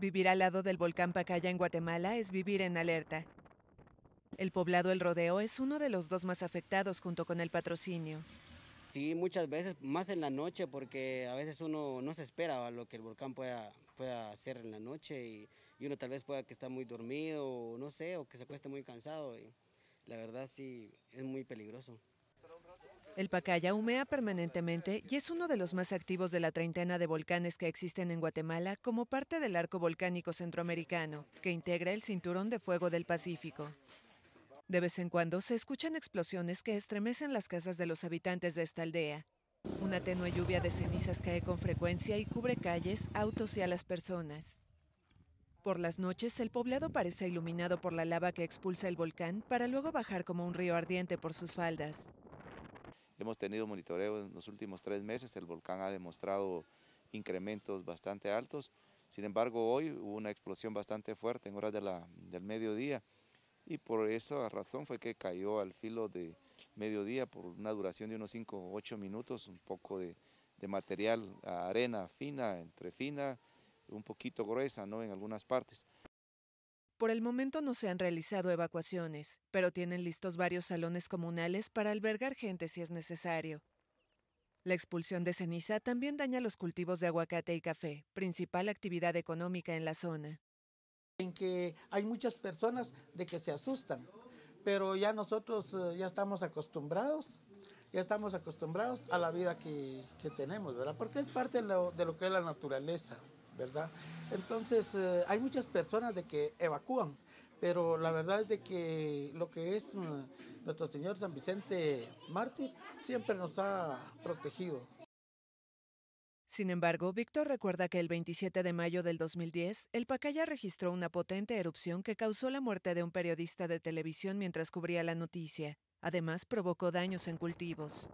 Vivir al lado del volcán Pacaya en Guatemala es vivir en alerta. El poblado El Rodeo es uno de los dos más afectados junto con el patrocinio. Sí, muchas veces, más en la noche, porque a veces uno no se espera a lo que el volcán pueda, pueda hacer en la noche y, uno tal vez pueda que está muy dormido, o no sé, o que se acueste muy cansado. Y la verdad sí, es muy peligroso. El Pacaya humea permanentemente y es uno de los más activos de la treintena de volcanes que existen en Guatemala como parte del arco volcánico centroamericano, que integra el cinturón de fuego del Pacífico. De vez en cuando se escuchan explosiones que estremecen las casas de los habitantes de esta aldea. Una tenue lluvia de cenizas cae con frecuencia y cubre calles, autos y a las personas. Por las noches, el poblado parece iluminado por la lava que expulsa el volcán para luego bajar como un río ardiente por sus faldas. Hemos tenido monitoreo en los últimos tres meses, el volcán ha demostrado incrementos bastante altos, sin embargo hoy hubo una explosión bastante fuerte en horas del mediodía y por esa razón fue que cayó al filo de mediodía por una duración de unos 5 o 8 minutos, un poco de, material, arena fina, entre fina, un poquito gruesa ¿no? en algunas partes. Por el momento no se han realizado evacuaciones, pero tienen listos varios salones comunales para albergar gente si es necesario. La expulsión de ceniza también daña los cultivos de aguacate y café, principal actividad económica en la zona. En que hay muchas personas de que se asustan, pero ya nosotros eh, ya estamos acostumbrados ya estamos acostumbrados a la vida que, tenemos, ¿verdad? Porque es parte de lo, que es la naturaleza, ¿verdad? Entonces, eh, hay muchas personas de que evacúan, pero la verdad es de que lo que es eh, nuestro Señor San Vicente Mártir siempre nos ha protegido. Sin embargo, Víctor recuerda que el 27 de mayo del 2010, el Pacaya registró una potente erupción que causó la muerte de un periodista de televisión mientras cubría la noticia. Además, provocó daños en cultivos.